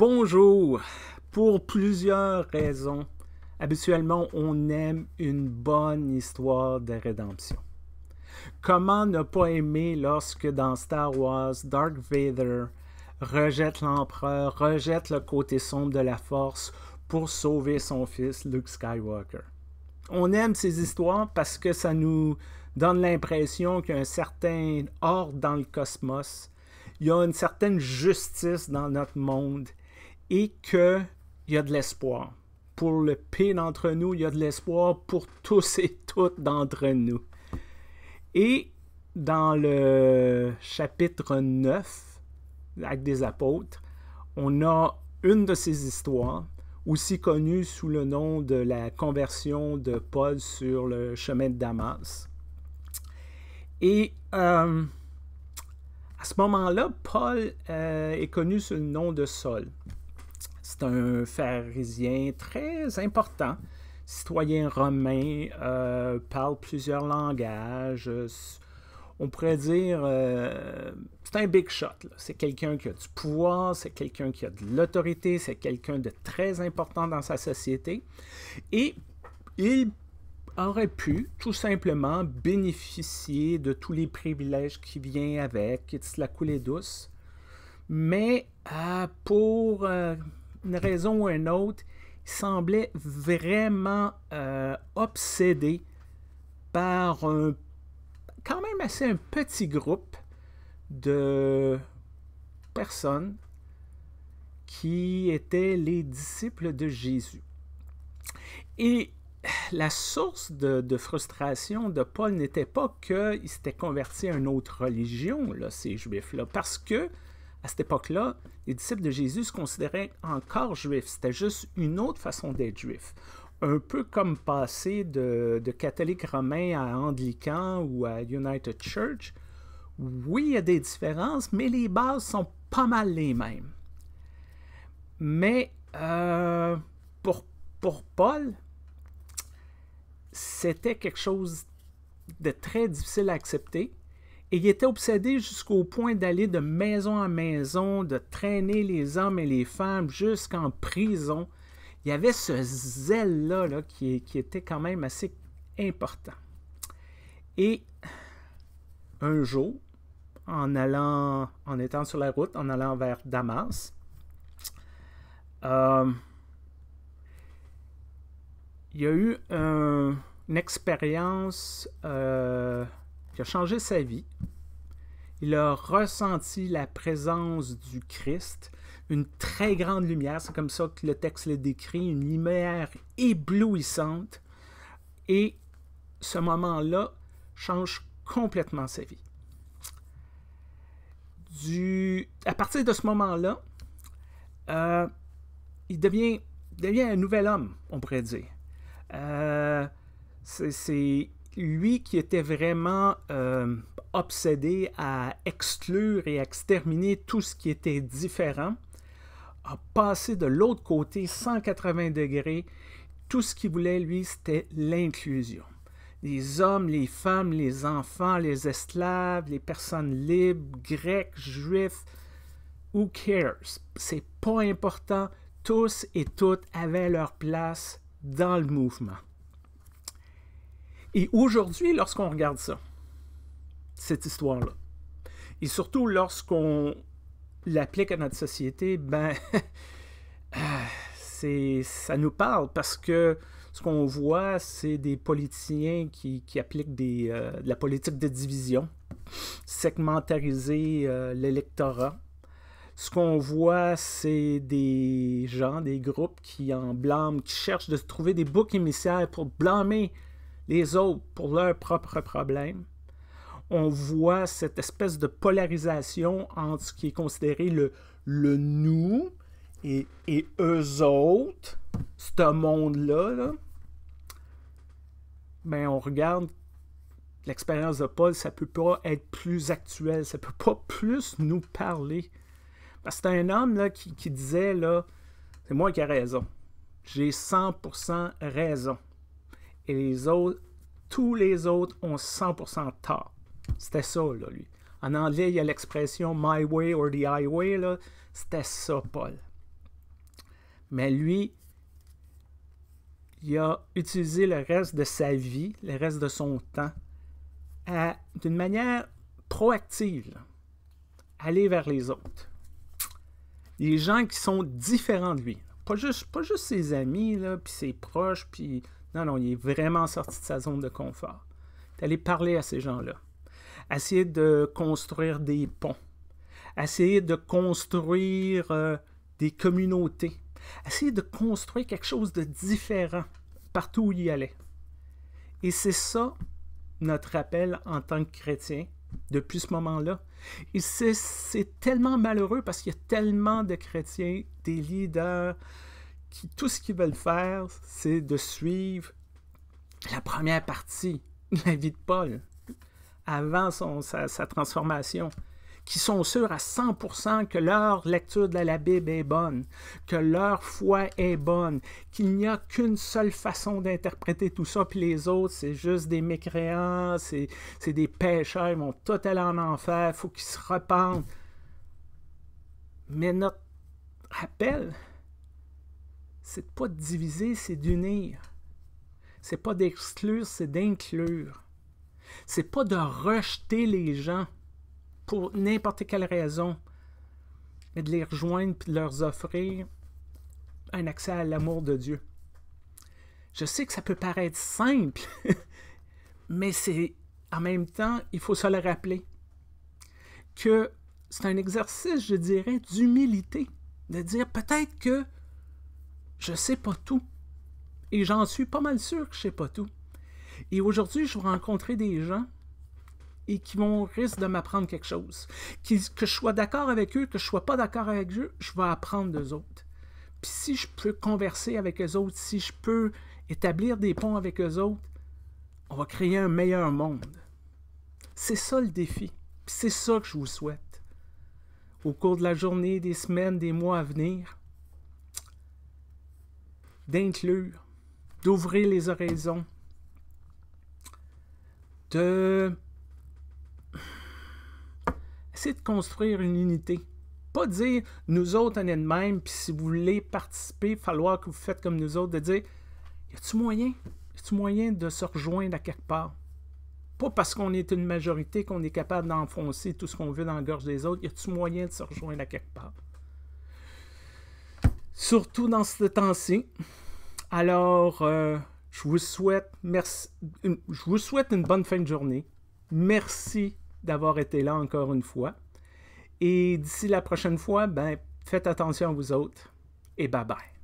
Bonjour! Pour plusieurs raisons, habituellement, on aime une bonne histoire de rédemption. Comment ne pas aimer lorsque dans Star Wars, Dark Vader rejette l'empereur, rejette le côté sombre de la force pour sauver son fils Luke Skywalker? On aime ces histoires parce que ça nous donne l'impression qu'il y a un certain ordre dans le cosmos, il y a une certaine justice dans notre monde et qu'il y a de l'espoir. Pour le P d'entre nous, il y a de l'espoir pour tous et toutes d'entre nous. Et dans le chapitre 9, l'Acte des Apôtres, on a une de ces histoires, aussi connue sous le nom de la conversion de Paul sur le chemin de Damas. Et euh, à ce moment-là, Paul euh, est connu sous le nom de Saul. C'est un pharisien très important, citoyen romain, euh, parle plusieurs langages. Euh, on pourrait dire, euh, c'est un big shot. C'est quelqu'un qui a du pouvoir, c'est quelqu'un qui a de l'autorité, c'est quelqu'un de très important dans sa société. Et il aurait pu tout simplement bénéficier de tous les privilèges qui viennent avec, qui de la coulée douce. Mais pour une raison ou une autre, il semblait vraiment euh, obsédé par un quand même assez un petit groupe de personnes qui étaient les disciples de Jésus. Et la source de, frustration de Paul n'était pas qu'il s'était converti à une autre religion, là, ces juifs-là, parce que à cette époque-là, les disciples de Jésus se considéraient encore juifs. C'était juste une autre façon d'être juif. Un peu comme passer de, de catholique romain à anglican ou à United Church. Oui, il y a des différences, mais les bases sont pas mal les mêmes. Mais euh, pour, pour Paul, c'était quelque chose de très difficile à accepter et il était obsédé jusqu'au point d'aller de maison en maison, de traîner les hommes et les femmes jusqu'en prison. Il y avait ce zèle-là qui, était quand même assez important. Et un jour, en allant, en étant sur la route, en allant vers Damas, euh, il y a eu une expérience euh, a changé sa vie. Il a ressenti la présence du Christ, une très grande lumière, c'est comme ça que le texte le décrit, une lumière éblouissante. Et ce moment-là change complètement sa vie. Du... À partir de ce moment-là, euh, il devient, devient un nouvel homme, on pourrait dire. Euh, c'est lui qui était vraiment euh, obsédé à exclure et exterminer tout ce qui était différent, a passé de l'autre côté 180 degrés. Tout ce qu'il voulait, lui, c'était l'inclusion. Les hommes, les femmes, les enfants, les esclaves, les personnes libres, grecs, juifs, who cares? C'est pas important. Tous et toutes avaient leur place dans le mouvement. Et aujourd'hui, lorsqu'on regarde ça, cette histoire-là, et surtout lorsqu'on l'applique à notre société, ben, ah, c'est, ça nous parle parce que ce qu'on voit, c'est des politiciens qui, qui appliquent des, euh, de la politique de division, segmentariser euh, l'électorat. Ce qu'on voit, c'est des gens, des groupes qui en blâment, qui cherchent de trouver des boucs émissaires pour blâmer les autres pour leurs propres problèmes. On voit cette espèce de polarisation entre ce qui est considéré le, nous et, eux autres, ce monde-là. Là. Ben, on regarde l'expérience de Paul, ça ne peut pas être plus actuel, ça ne peut pas plus nous parler. c'est un homme là, qui, disait, là, c'est moi qui ai raison. J'ai 100% raison et les autres, tous les autres ont 100% tort. C'était ça, lui. En anglais, il y a l'expression My Way or the Highway, là. C'était ça, Paul. Mais lui, il a utilisé le reste de sa vie, le reste de son temps, d'une manière proactive, aller vers les autres. Les gens qui sont différents de lui. Pas juste, ses amis, là, puis ses proches, puis... Non, non, il est vraiment sorti de sa zone de confort. D'aller parler à ces gens-là. Essayer de construire des ponts. Essayer de construire euh, des communautés. Essayer de construire quelque chose de différent partout où il y allait. Et c'est ça notre appel en tant que chrétien, depuis ce moment-là. Et c'est tellement malheureux parce qu'il y a tellement de chrétiens, des leaders, qui tout ce qu'ils veulent faire, c'est de suivre la première partie de la vie de Paul avant son, sa transformation qui sont sûrs à 100% que leur lecture de la Bible est bonne, que leur foi est bonne, qu'il n'y a qu'une seule façon d'interpréter tout ça, puis les autres, c'est juste des mécréants, c'est des pécheurs, ils vont tout en enfer, il faut qu'ils se repentent. Mais notre appel, c'est pas de diviser, c'est d'unir. C'est pas d'exclure, c'est d'inclure. C'est pas de rejeter les gens, pour n'importe quelle raison, mais de les rejoindre et de leur offrir un accès à l'amour de Dieu. Je sais que ça peut paraître simple, mais c'est en même temps, il faut se le rappeler, que c'est un exercice, je dirais, d'humilité, de dire peut-être que je ne sais pas tout, et j'en suis pas mal sûr que je ne sais pas tout. Et aujourd'hui, je vais rencontrer des gens et qui vont risquer de m'apprendre quelque chose. que je sois d'accord avec eux, que je ne sois pas d'accord avec eux, je vais apprendre d'eux autres. Puis si je peux converser avec eux autres, si je peux établir des ponts avec eux autres, on va créer un meilleur monde. C'est ça le défi. C'est ça que je vous souhaite. Au cours de la journée, des semaines, des mois à venir, d'inclure, d'ouvrir les horizons, de c'est de construire une unité. Pas dire nous autres, on est de même, puis si vous voulez participer, il va falloir que vous faites comme nous autres, de dire y a-tu moyen Y a-tu moyen de se rejoindre à quelque part Pas parce qu'on est une majorité qu'on est capable d'enfoncer tout ce qu'on veut dans la gorge des autres. Y a-tu moyen de se rejoindre à quelque part Surtout dans ce temps-ci. Alors, euh, je vous souhaite merci, je vous souhaite une bonne fin de journée. Merci d'avoir été là encore une fois. Et d'ici la prochaine fois, ben, faites attention à vous autres et bye bye.